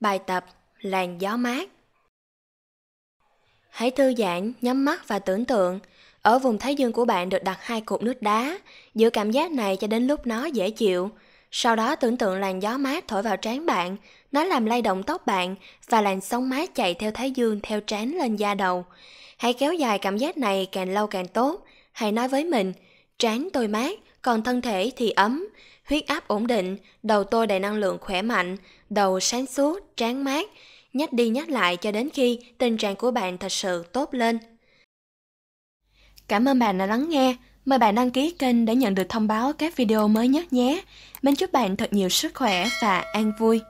Bài tập Làn gió mát Hãy thư giãn, nhắm mắt và tưởng tượng ở vùng thái dương của bạn được đặt hai cục nước đá, giữ cảm giác này cho đến lúc nó dễ chịu. Sau đó tưởng tượng làn gió mát thổi vào trán bạn, nó làm lay động tóc bạn và làn sóng mát chạy theo thái dương theo trán lên da đầu. Hãy kéo dài cảm giác này càng lâu càng tốt. Hãy nói với mình, Trán tôi mát, còn thân thể thì ấm, huyết áp ổn định, đầu tôi đầy năng lượng khỏe mạnh, đầu sáng suốt, trán mát, nhắc đi nhắc lại cho đến khi tình trạng của bạn thật sự tốt lên. Cảm ơn bạn đã lắng nghe. Mời bạn đăng ký kênh để nhận được thông báo các video mới nhất nhé. Mình chúc bạn thật nhiều sức khỏe và an vui.